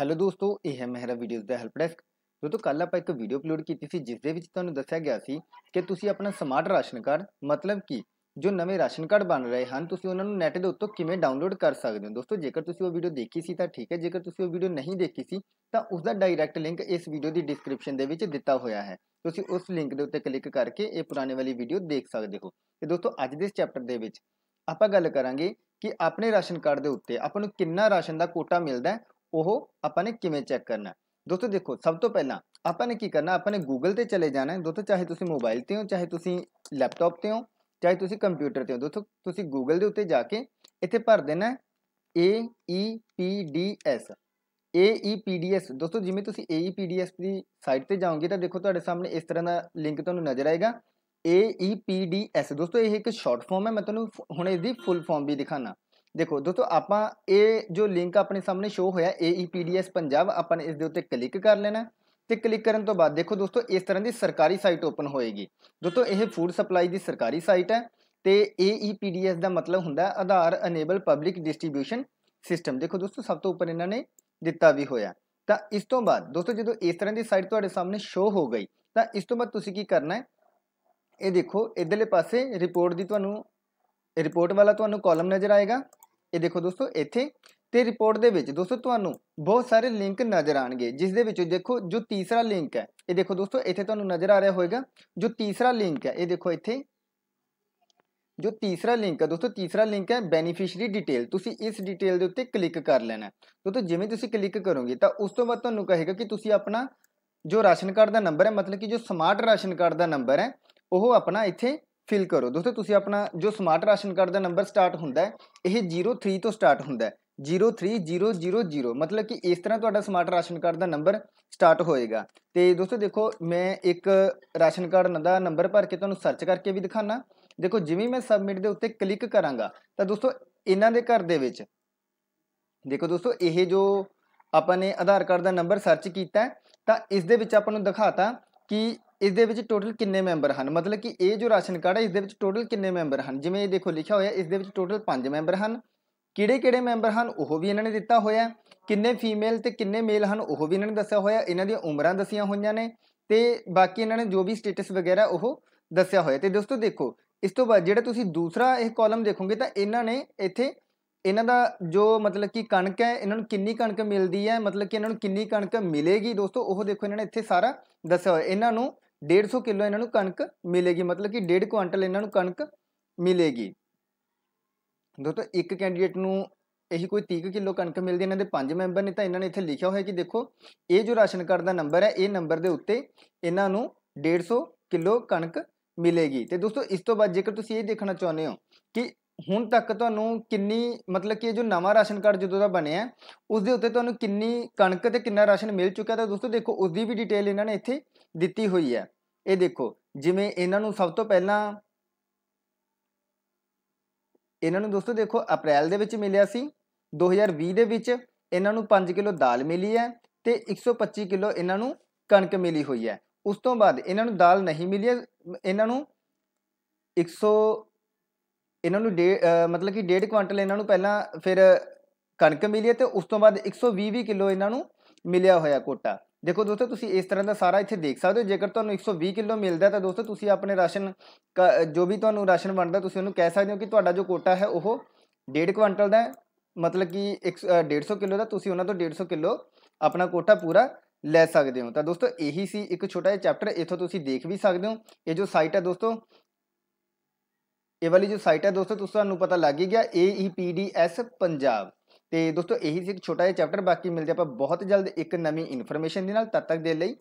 hello ਦੋਸਤੋ ਇਹ ਹੈ ਮਹਿਰਾ ਵੀਡੀਓਜ਼ ਦਾ ਹੈਲਪ ਡੈਸਕ ਦੋਸਤੋ ਕੱਲ ਆਪਾਂ ਇੱਕ ਵੀਡੀਓ ਅਪਲੋਡ ਕੀਤੀ ਸੀ ਜਿਸ ਦੇ ਵਿੱਚ ਤੁਹਾਨੂੰ ਦੱਸਿਆ ਗਿਆ ਸੀ ਕਿ ਤੁਸੀਂ ਆਪਣਾ ਸਮਾਰਟ ਰਾਸ਼ਨ ਕਾਰਡ ਮਤਲਬ ਕਿ ਜੋ ਨਵੇਂ ਰਾਸ਼ਨ ਕਾਰਡ ਬਣ ਰਹੇ ਹਨ ਤੁਸੀਂ ਉਹਨਾਂ ਨੂੰ ਨੈਟ ਦੇ ਉੱਤੋਂ ਕਿਵੇਂ ਡਾਊਨਲੋਡ ਕਰ ਸਕਦੇ ਹੋ ਦੋਸਤੋ ਜੇਕਰ ਤੁਸੀਂ ਉਹ ਵੀਡੀਓ ਦੇਖੀ ਸੀ ਤਾਂ ਠੀਕ ਹੈ ਜੇਕਰ ਤੁਸੀਂ ਉਹ ਵੀਡੀਓ ਨਹੀਂ ਦੇਖੀ ਸੀ ਤਾਂ ਉਸ ਦਾ ਡਾਇਰੈਕਟ ਲਿੰਕ ਇਸ ਵੀਡੀਓ ਦੀ ਡਿਸਕ੍ਰਿਪਸ਼ਨ ਦੇ ਵਿੱਚ ਦਿੱਤਾ ਹੋਇਆ ਹੈ ਤੁਸੀਂ ਉਸ ਲਿੰਕ ਦੇ ਉੱਤੇ ਕਲਿੱਕ ਕਰਕੇ ਇਹ ਪੁਰਾਣੇ ਵਾਲੀ ਵੀਡੀਓ ਦੇਖ ਸਕਦੇ ਹੋ ਤੇ ਦੋਸਤੋ ਅੱਜ ਦੇ ਇਸ ਚੈਪਟਰ ਦੇ ਵਿੱਚ ਆਪਾਂ ਗੱਲ ਕਰਾਂਗੇ ਕਿ ਆਪਣੇ ਰਾਸ਼ਨ ਕਾਰਡ ਦੇ ਉੱਤੇ ਆਪਾਂ ਨੂੰ ਕਿੰਨਾ ਰਾਸ਼ਨ ਦਾ ਕੋਟਾ ਮਿਲਦਾ ਉਹ ਆਪਾਂ ਨੇ ਕਿਵੇਂ ਚੈੱਕ ਕਰਨਾ ਦੋਸਤੋ ਦੇਖੋ ਸਭ ਤੋਂ ਪਹਿਲਾਂ ਆਪਾਂ ਨੇ ਕੀ ਕਰਨਾ ਆਪਾਂ ਨੇ ਗੂਗਲ ਤੇ ਚਲੇ ਜਾਣਾ ਹੈ ਦੋਸਤੋ ਚਾਹੇ ਤੁਸੀਂ ਮੋਬਾਈਲ ਤੇ ਹੋ ਚਾਹੇ ਤੁਸੀਂ ਲੈਪਟਾਪ ਤੇ ਹੋ ਚਾਹੇ ਤੁਸੀਂ ਕੰਪਿਊਟਰ ਤੇ ਹੋ ਦੋਸਤੋ ਤੁਸੀਂ ਗੂਗਲ ਦੇ ਉੱਤੇ ਜਾ ਕੇ ਇੱਥੇ ਭਰ ਦੇਣਾ a e p d s a e p d s ਦੋਸਤੋ ਜਿਵੇਂ ਤੁਸੀਂ a e p d s ਦੀ ਸਾਈਟ ਤੇ ਜਾਓਗੇ ਤਾਂ ਦੇਖੋ ਤੁਹਾਡੇ ਸਾਹਮਣੇ ਇਸ ਤਰ੍ਹਾਂ ਦਾ ਲਿੰਕ ਤੁਹਾਨੂੰ ਨਜ਼ਰ ਆਏਗਾ a e p d s ਦੋਸਤੋ ਇਹ ਇੱਕ ਸ਼ਾਰਟ ਫਾਰਮ ਹੈ ਮੈਂ ਤੁਹਾਨੂੰ ਹੁਣ ਇਸ ਦੀ ਫੁੱਲ ਫਾਰਮ ਵੀ ਦਿਖਾਣਾ ਦੇਖੋ ਦੋਸਤੋ ਆਪਾਂ ਇਹ ਜੋ ਲਿੰਕ ਆਪਣੇ ਸਾਹਮਣੇ ਸ਼ੋ ਹੋਇਆ AEPDS ਪੰਜਾਬ ਆਪਾਂ ਨੇ ਇਸ ਦੇ ਉੱਤੇ ਕਲਿੱਕ ਕਰ ਲੈਣਾ ਤੇ ਕਲਿੱਕ ਕਰਨ ਤੋਂ ਬਾਅਦ ਦੇਖੋ ਦੋਸਤੋ ਇਸ ਤਰ੍ਹਾਂ ਦੀ ਸਰਕਾਰੀ ਸਾਈਟ ਓਪਨ ਹੋਏਗੀ ਦੋਸਤੋ ਇਹ ਫੂਡ ਸਪਲਾਈ ਦੀ ਸਰਕਾਰੀ ਸਾਈਟ ਹੈ ਤੇ AEPDS ਦਾ ਮਤਲਬ ਹੁੰਦਾ ਹੈ Aadhaar enable public distribution system ਦੇਖੋ ਦੋਸਤੋ ਸਭ ਤੋਂ ਉੱਪਰ ਇਹਨਾਂ ਨੇ ਦਿੱਤਾ ਵੀ ਹੋਇਆ ਤਾਂ ਇਸ ਤੋਂ ਬਾਅਦ ਦੋਸਤੋ ਜਦੋਂ ਇਸ ਤਰ੍ਹਾਂ ਦੀ ਸਾਈਟ ਤੁਹਾਡੇ ਸਾਹਮਣੇ ਸ਼ੋ ਹੋ ਗਈ ਤਾਂ ਇਸ ਤੋਂ ਬਾਅਦ ਤੁਸੀਂ ਕੀ ਕਰਨਾ ਹੈ ਇਹ ਦੇਖੋ ਇਧਰਲੇ ਪਾਸੇ ਰਿਪੋਰਟ ਦੀ ਤੁਹਾਨੂੰ ਰਿਪੋਰਟ ਵਾਲਾ ਤੁਹਾਨੂੰ ਕਾਲਮ ਨਜ਼ਰ ਆਏਗਾ ਇਹ ਦੇਖੋ ਦੋਸਤੋ ਇੱਥੇ ਤੇ ਰਿਪੋਰਟ ਦੇ ਵਿੱਚ ਦੋਸਤੋ ਤੁਹਾਨੂੰ ਬਹੁਤ ਸਾਰੇ ਲਿੰਕ ਨਜ਼ਰ ਆਣਗੇ ਜਿਸ ਦੇ ਵਿੱਚੋਂ ਦੇਖੋ ਜੋ ਤੀਸਰਾ ਲਿੰਕ ਹੈ ਇਹ ਦੇਖੋ ਦੋਸਤੋ ਇੱਥੇ ਤੁਹਾਨੂੰ ਨਜ਼ਰ ਆ ਰਿਹਾ ਹੋਵੇਗਾ ਜੋ ਤੀਸਰਾ ਲਿੰਕ ਹੈ ਇਹ ਦੇਖੋ ਇੱਥੇ ਜੋ ਤੀਸਰਾ ਲਿੰਕ ਹੈ ਦੋਸਤੋ ਤੀਸਰਾ ਲਿੰਕ ਹੈ ਬੈਨੀਫੀਸ਼ੀਅਰੀ ਡਿਟੇਲ ਤੁਸੀਂ ਇਸ ਡਿਟੇਲ ਦੇ ਉੱਤੇ ਕਲਿੱਕ ਕਰ ਲੈਣਾ ਦੋਸਤੋ ਜਿਵੇਂ ਤੁਸੀਂ ਕਲਿੱਕ ਕਰੋਗੇ ਤਾਂ ਉਸ ਤੋਂ ਬਾਅਦ ਤੁਹਾਨੂੰ ਕਹੇਗਾ ਕਿ ਤੁਸੀਂ ਆਪਣਾ ਜੋ ਰਾਸ਼ਨ ਕਾਰਡ ਦਾ ਨੰਬਰ ਹੈ ਮਤਲਬ ਕਿ ਜੋ ਸਮਾਰਟ ਰਾਸ਼ਨ ਕਾਰਡ ਦਾ ਨੰਬਰ ਹੈ ਉਹ ਆਪਣਾ ਇੱਥੇ ਫਿਲ ਕਰੋ ਦੋਸਤੋ ਤੁਸੀਂ ਆਪਣਾ ਜੋ ਸਮਾਰਟ ਰਾਸ਼ਨ ਕਾਰਡ ਦਾ ਨੰਬਰ ਸਟਾਰਟ ਹੁੰਦਾ ਹੈ ਇਹ 03 ਤੋਂ ਸਟਾਰਟ ਹੁੰਦਾ ਹੈ 03000 ਮਤਲਬ ਕਿ ਇਸ ਤਰ੍ਹਾਂ ਤੁਹਾਡਾ ਸਮਾਰਟ ਰਾਸ਼ਨ ਕਾਰਡ ਦਾ ਨੰਬਰ ਸਟਾਰਟ ਹੋਏਗਾ ਤੇ ਦੋਸਤੋ ਦੇਖੋ ਮੈਂ ਇੱਕ ਰਾਸ਼ਨ ਕਾਰਡ ਦਾ ਨੰਬਰ ਭਰ ਕੇ ਤੁਹਾਨੂੰ ਸਰਚ ਕਰਕੇ ਵੀ ਦਿਖਾਣਾ ਦੇਖੋ ਜਿਵੇਂ ਮੈਂ ਸਬਮਿਟ ਦੇ ਉੱਤੇ ਕਲਿੱਕ ਕਰਾਂਗਾ ਤਾਂ ਦੋਸਤੋ ਇਹਨਾਂ ਦੇ ਘਰ ਦੇ ਵਿੱਚ ਦੇਖੋ ਦੋਸਤੋ ਇਹ ਜੋ ਆਪਾਂ ਨੇ ਆਧਾਰ ਕਾਰਡ ਦਾ ਨੰਬਰ ਸਰਚ ਕੀਤਾ ਤਾਂ ਇਸ ਦੇ ਵਿੱਚ ਆਪਾਂ ਨੂੰ ਦਿਖਾਤਾ ਕਿ ਇਸ ਦੇ ਵਿੱਚ ਟੋਟਲ ਕਿੰਨੇ ਮੈਂਬਰ ਹਨ ਮਤਲਬ ਕਿ ਇਹ ਜੋ ਰਾਸ਼ਨ ਕਾਰਡ ਹੈ ਇਸ ਦੇ ਵਿੱਚ ਟੋਟਲ ਕਿੰਨੇ ਮੈਂਬਰ ਹਨ ਜਿਵੇਂ ਇਹ ਦੇਖੋ ਲਿਖਿਆ ਹੋਇਆ ਇਸ ਦੇ ਵਿੱਚ ਟੋਟਲ 5 ਮੈਂਬਰ ਹਨ ਕਿਹੜੇ-ਕਿਹੜੇ ਮੈਂਬਰ ਹਨ ਉਹ ਵੀ ਇਹਨਾਂ ਨੇ ਦਿੱਤਾ ਹੋਇਆ ਕਿੰਨੇ ਫੀਮੇਲ ਤੇ ਕਿੰਨੇ ਮੇਲ ਹਨ ਉਹ ਵੀ ਇਹਨਾਂ ਨੇ ਦੱਸਿਆ ਹੋਇਆ ਇਹਨਾਂ ਦੀਆਂ ਉਮਰਾਂ ਦੱਸੀਆਂ ਹੋਈਆਂ ਨੇ ਤੇ ਬਾਕੀ ਇਹਨਾਂ ਨੇ ਜੋ ਵੀ ਸਟੇਟਸ ਵਗੈਰਾ ਉਹ ਦੱਸਿਆ ਹੋਇਆ ਤੇ ਦੋਸਤੋ ਦੇਖੋ ਇਸ ਤੋਂ ਬਾਅਦ ਜਿਹੜਾ ਤੁਸੀਂ ਦੂਸਰਾ ਇਹ ਕਾਲਮ ਦੇਖੋਗੇ ਤਾਂ ਇਹਨਾਂ ਨੇ ਇੱਥੇ ਇਹਨਾਂ ਦਾ ਜੋ ਮਤਲਬ ਕਿ ਕਣਕ ਹੈ ਇਹਨਾਂ ਨੂੰ ਕਿੰਨੀ ਕਣਕ ਮਿਲਦੀ ਹੈ ਮਤਲਬ ਕਿ ਇਹਨਾਂ ਨੂੰ ਕਿੰਨੀ ਕਣਕ ਮਿਲੇਗੀ ਦੋਸਤੋ ਉਹ ਦੇਖੋ ਇਹਨਾਂ ਨੇ ਇੱਥੇ ਸਾਰਾ ਦੱਸਿਆ ਹੋਇਆ ਇਹਨਾਂ ਨੂੰ 150 ਕਿਲੋ ਇਹਨਾਂ ਨੂੰ ਕਣਕ ਮਿਲੇਗੀ ਮਤਲਬ ਕਿ 1.5 ਕੁਇੰਟਲ ਇਹਨਾਂ ਨੂੰ ਕਣਕ ਮਿਲੇਗੀ ਦੋਸਤੋ ਇੱਕ ਕੈਂਡੀਡੇਟ ਨੂੰ ਇਹੀ ਕੋਈ 30 ਕਿਲੋ ਕਣਕ ਮਿਲਦੀ ਇਹਨਾਂ ਦੇ ਪੰਜ ਮੈਂਬਰ ਨੇ ਤਾਂ ਇਹਨਾਂ ਨੇ ਇੱਥੇ ਲਿਖਿਆ ਹੋਇਆ ਕਿ ਦੇਖੋ ਇਹ ਜੋ ਰਾਸ਼ਨ ਕਾਰਡ ਦਾ ਨੰਬਰ ਹੈ ਇਹ ਨੰਬਰ ਦੇ ਉੱਤੇ ਇਹਨਾਂ ਨੂੰ 150 ਕਿਲੋ ਕਣਕ ਮਿਲੇਗੀ ਤੇ ਦੋਸਤੋ ਇਸ ਤੋਂ ਬਾਅਦ ਜੇਕਰ ਤੁਸੀਂ ਇਹ ਦੇਖਣਾ ਚਾਹੁੰਦੇ ਹੋ ਕਿ ਹੁਣ ਤੱਕ ਤੁਹਾਨੂੰ ਕਿੰਨੀ ਮਤਲਬ ਕਿ ਇਹ ਜੋ ਨਵਾਂ ਰਾਸ਼ਨ ਕਾਰਡ ਜਦੋਂ ਦਾ ਬਣਿਆ ਉਸ ਦੇ ਉੱਤੇ ਤੁਹਾਨੂੰ ਕਿੰਨੀ ਕਣਕ ਤੇ ਕਿੰਨਾ ਰਾਸ਼ਨ ਮਿਲ ਚੁੱਕਿਆ ਤਾਂ ਦੋਸਤੋ ਦੇਖੋ ਉਸ ਦੀ ਵੀ ਡਿਟੇਲ ਇਹਨਾਂ ਨੇ ਇੱਥੇ ਦਿੱਤੀ ਹੋਈ ਹੈ ਇਹ ਦੇਖੋ ਜਿਵੇਂ ਇਹਨਾਂ ਨੂੰ ਸਭ ਤੋਂ ਪਹਿਲਾਂ ਇਹਨਾਂ ਨੂੰ ਦੋਸਤੋ ਦੇਖੋ ਅਪ੍ਰੈਲ ਦੇ ਵਿੱਚ ਮਿਲਿਆ ਸੀ 2020 ਦੇ ਵਿੱਚ ਇਹਨਾਂ ਨੂੰ 5 ਕਿਲੋ ਦਾਲ ਮਿਲੀ ਹੈ ਤੇ 125 ਕਿਲੋ ਇਹਨਾਂ ਨੂੰ ਕਣਕ ਮਿਲੀ ਹੋਈ ਹੈ ਉਸ ਤੋਂ ਬਾਅਦ ਇਹਨਾਂ ਨੂੰ ਦਾਲ ਨਹੀਂ ਮਿਲੀ ਇਹਨਾਂ ਨੂੰ 100 ਇਹਨਾਂ ਨੂੰ ਡੇ ਮਤਲਬ ਕਿ 1.5 ਕੁਇੰਟਲ ਇਹਨਾਂ ਨੂੰ ਪਹਿਲਾਂ ਫਿਰ ਕਣਕ ਮਿਲੀ ਤੇ ਉਸ ਤੋਂ ਬਾਅਦ 120 ਵੀ ਕਿਲੋ ਇਹਨਾਂ ਨੂੰ ਮਿਲਿਆ ਹੋਇਆ ਕੋਟਾ ਦੇਖੋ ਦੋਸਤੋ ਤੁਸੀਂ ਇਸ ਤਰ੍ਹਾਂ ਦਾ ਸਾਰਾ ਇੱਥੇ ਦੇਖ ਸਕਦੇ ਹੋ ਜੇਕਰ ਤੁਹਾਨੂੰ 120 ਕਿਲੋ ਮਿਲਦਾ ਤਾਂ ਦੋਸਤੋ ਤੁਸੀਂ ਆਪਣੇ ਰਾਸ਼ਨ ਜੋ ਵੀ ਤੁਹਾਨੂੰ ਰਾਸ਼ਨ ਬਣਦਾ ਤੁਸੀਂ ਉਹਨੂੰ ਕਹਿ ਸਕਦੇ ਹੋ ਕਿ ਤੁਹਾਡਾ ਜੋ ਕੋਟਾ ਹੈ ਉਹ 1.5 ਕੁਇੰਟਲ ਦਾ ਮਤਲਬ ਕਿ 150 ਕਿਲੋ ਦਾ ਤੁਸੀਂ ਉਹਨਾਂ ਤੋਂ 150 ਕਿਲੋ ਆਪਣਾ ਕੋਟਾ ਪੂਰਾ ਲੈ ਸਕਦੇ ਹੋ ਤਾਂ ਦੋਸਤੋ ਇਹੀ ਸੀ ਇੱਕ ਛੋਟਾ ਜਿਹਾ ਚੈਪਟਰ ਇਥੋਂ ਤੁਸੀਂ ਦੇਖ ਵੀ ਸਕਦੇ ਹੋ ਇਹ ਜੋ ਸਾਈਟ ਹੈ ਦੋਸਤੋ ਇਹ ਵਾਲੀ ਜੋ ਸਾਈਟ ਹੈ ਦੋਸਤੋ ਤੁਸੀਂ ਤੁਹਾਨੂੰ ਪਤਾ ਲੱਗ ਹੀ ਗਿਆ AEPDS ਪੰਜਾਬ ਤੇ ਦੋਸਤੋ ਇਹੀ ਸੀ ਇੱਕ ਛੋਟਾ ਜਿਹਾ ਚੈਪਟਰ ਬਾਕੀ ਮਿਲਦੇ ਆਪਾਂ ਬਹੁਤ ਜਲਦ ਇੱਕ ਨਵੀਂ ਇਨਫੋਰਮੇਸ਼ਨ ਦੇ ਨਾਲ ਤਦ ਤੱਕ ਦੇ ਲਈ